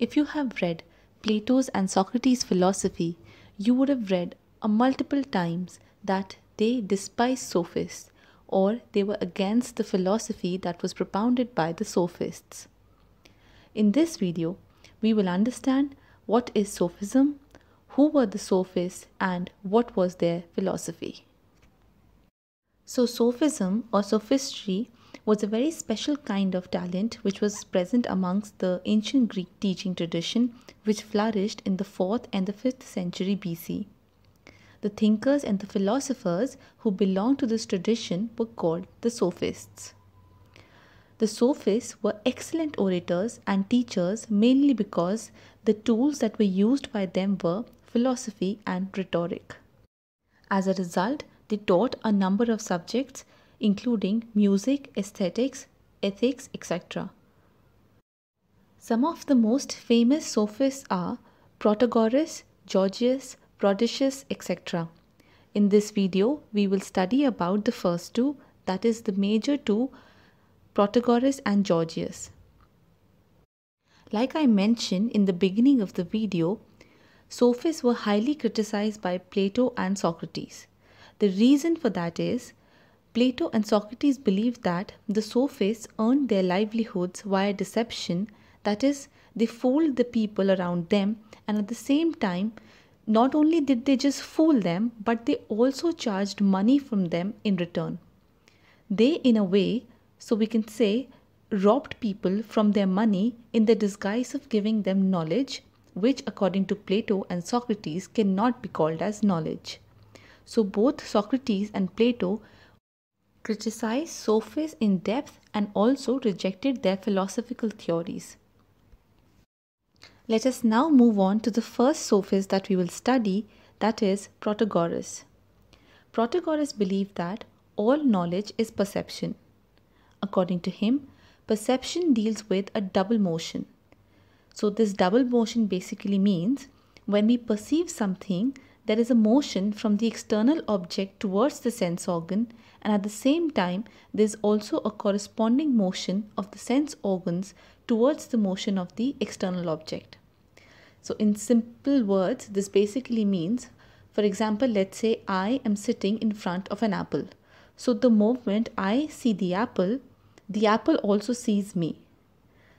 If you have read Plato's and Socrates' philosophy, you would have read a multiple times that they despised sophists or they were against the philosophy that was propounded by the sophists. In this video, we will understand what is sophism, who were the sophists and what was their philosophy. So sophism or sophistry was a very special kind of talent which was present amongst the ancient Greek teaching tradition, which flourished in the 4th and the 5th century BC. The thinkers and the philosophers who belonged to this tradition were called the Sophists. The Sophists were excellent orators and teachers mainly because the tools that were used by them were philosophy and rhetoric. As a result, they taught a number of subjects including music, aesthetics, ethics, etc. Some of the most famous sophists are Protagoras, Georgius, Prodicius, etc. In this video, we will study about the first two, that is the major two, Protagoras and Georgius. Like I mentioned in the beginning of the video, sophists were highly criticized by Plato and Socrates. The reason for that is Plato and Socrates believed that the sophists earned their livelihoods via deception, that is, they fooled the people around them, and at the same time, not only did they just fool them, but they also charged money from them in return. They, in a way, so we can say, robbed people from their money in the disguise of giving them knowledge, which, according to Plato and Socrates, cannot be called as knowledge. So, both Socrates and Plato criticized sophists in depth and also rejected their philosophical theories. Let us now move on to the first sophist that we will study, that is Protagoras. Protagoras believed that all knowledge is perception. According to him, perception deals with a double motion. So, this double motion basically means when we perceive something, there is a motion from the external object towards the sense organ and at the same time there is also a corresponding motion of the sense organs towards the motion of the external object. So in simple words this basically means for example let's say I am sitting in front of an apple. So the moment I see the apple, the apple also sees me.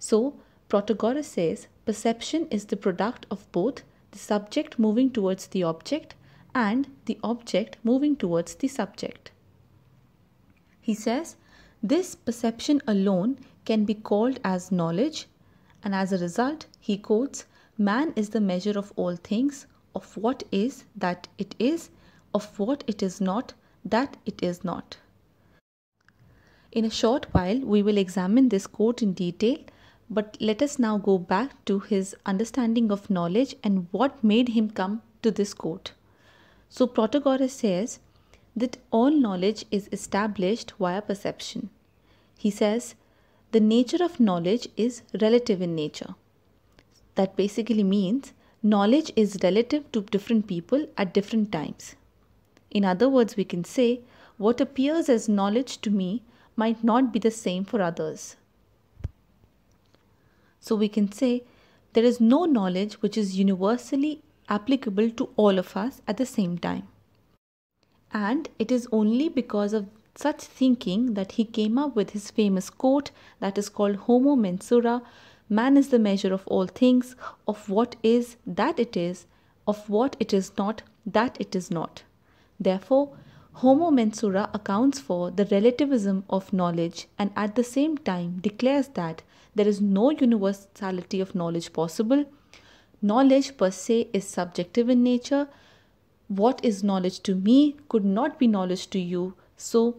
So Protagoras says perception is the product of both the subject moving towards the object and the object moving towards the subject. He says, this perception alone can be called as knowledge and as a result, he quotes, man is the measure of all things, of what is that it is, of what it is not that it is not. In a short while, we will examine this quote in detail but let us now go back to his understanding of knowledge and what made him come to this quote. So Protagoras says that all knowledge is established via perception. He says the nature of knowledge is relative in nature. That basically means knowledge is relative to different people at different times. In other words, we can say what appears as knowledge to me might not be the same for others. So we can say there is no knowledge which is universally applicable to all of us at the same time. And it is only because of such thinking that he came up with his famous quote that is called Homo Mensura Man is the measure of all things, of what is, that it is, of what it is not, that it is not. Therefore, Homo Mensura accounts for the relativism of knowledge and at the same time declares that there is no universality of knowledge possible. Knowledge per se is subjective in nature. What is knowledge to me could not be knowledge to you. So,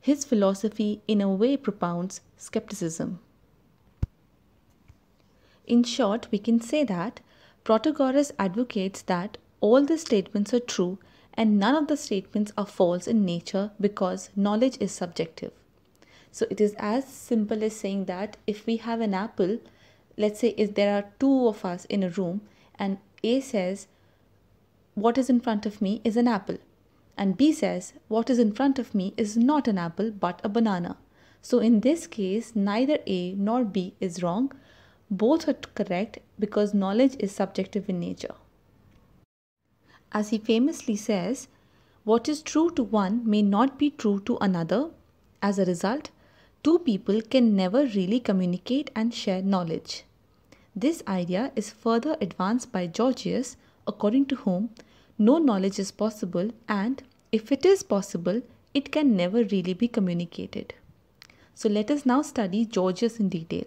his philosophy in a way propounds skepticism. In short, we can say that Protagoras advocates that all the statements are true and none of the statements are false in nature because knowledge is subjective. So it is as simple as saying that if we have an apple, let's say if there are two of us in a room and A says, what is in front of me is an apple. And B says, what is in front of me is not an apple but a banana. So in this case, neither A nor B is wrong. Both are correct because knowledge is subjective in nature. As he famously says, what is true to one may not be true to another. As a result, two people can never really communicate and share knowledge. This idea is further advanced by Georgius, according to whom no knowledge is possible and if it is possible, it can never really be communicated. So let us now study Georgius in detail.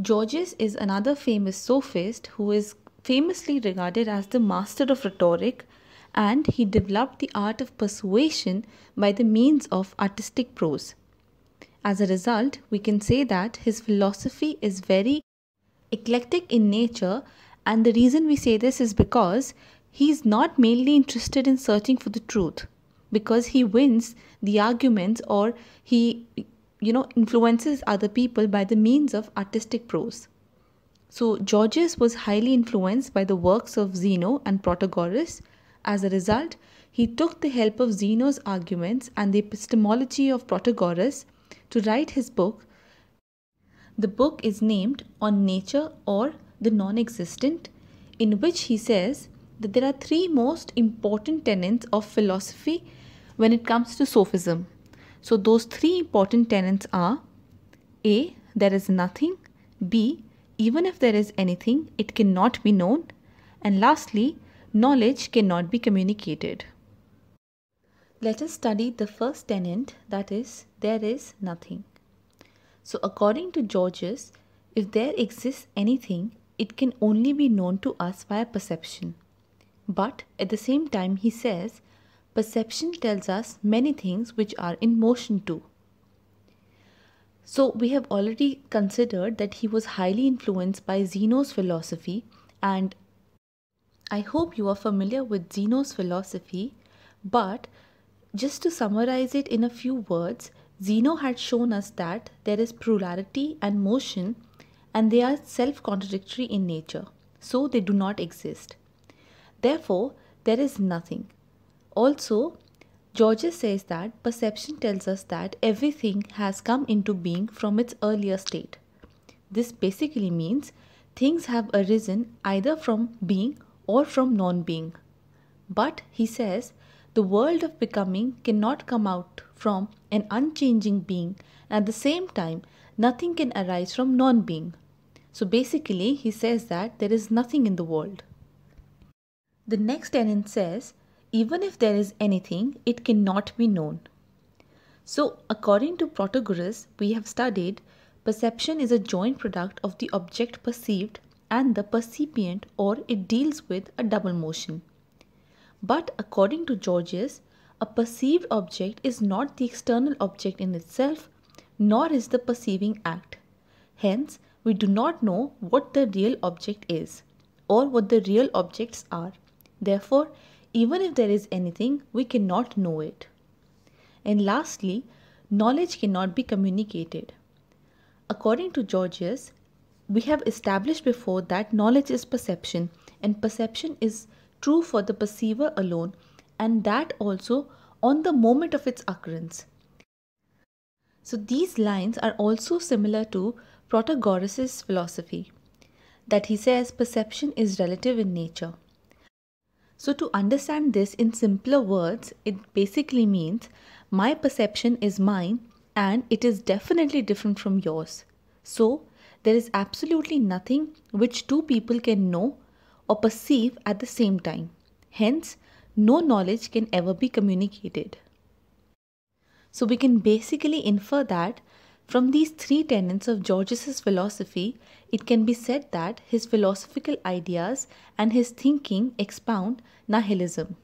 Georgius is another famous sophist who is famously regarded as the master of rhetoric and he developed the art of persuasion by the means of artistic prose. As a result, we can say that his philosophy is very eclectic in nature, and the reason we say this is because he is not mainly interested in searching for the truth because he wins the arguments or he you know influences other people by the means of artistic prose so georgius was highly influenced by the works of zeno and protagoras as a result he took the help of zeno's arguments and the epistemology of protagoras to write his book. The book is named On Nature or the Non Existent, in which he says that there are three most important tenets of philosophy when it comes to sophism. So, those three important tenets are A. There is nothing, B. Even if there is anything, it cannot be known, and lastly, knowledge cannot be communicated. Let us study the first tenant that is, there is nothing. So, according to Georges, if there exists anything, it can only be known to us via perception. But at the same time, he says, perception tells us many things which are in motion too. So, we have already considered that he was highly influenced by Zeno's philosophy, and I hope you are familiar with Zeno's philosophy, but just to summarize it in a few words, Zeno had shown us that there is plurality and motion and they are self contradictory in nature, so they do not exist. Therefore, there is nothing. Also, Georges says that perception tells us that everything has come into being from its earlier state. This basically means things have arisen either from being or from non being. But, he says, the world of becoming cannot come out from an unchanging being. At the same time, nothing can arise from non being. So basically, he says that there is nothing in the world. The next tenet says, even if there is anything, it cannot be known. So, according to Protagoras, we have studied perception is a joint product of the object perceived and the percipient, or it deals with a double motion. But according to Georges, a perceived object is not the external object in itself, nor is the perceiving act. Hence, we do not know what the real object is or what the real objects are. Therefore, even if there is anything, we cannot know it. And lastly, knowledge cannot be communicated. According to Georges, we have established before that knowledge is perception and perception is true for the perceiver alone and that also on the moment of its occurrence. So these lines are also similar to Protagoras' philosophy that he says perception is relative in nature. So to understand this in simpler words, it basically means my perception is mine and it is definitely different from yours. So there is absolutely nothing which two people can know or perceive at the same time. Hence, no knowledge can ever be communicated. So we can basically infer that from these three tenets of George's philosophy, it can be said that his philosophical ideas and his thinking expound nihilism.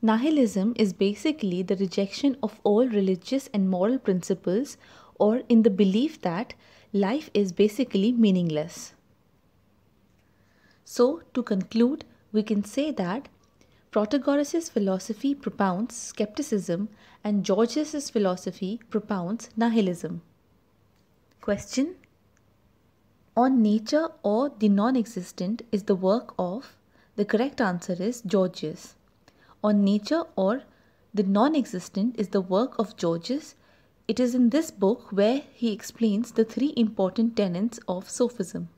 Nihilism is basically the rejection of all religious and moral principles or in the belief that life is basically meaningless. So, to conclude, we can say that Protagoras' philosophy propounds skepticism and George's philosophy propounds nihilism. Question On Nature or the Non Existent is the work of? The correct answer is George's. On Nature or the Non Existent is the work of George's. It is in this book where he explains the three important tenets of sophism.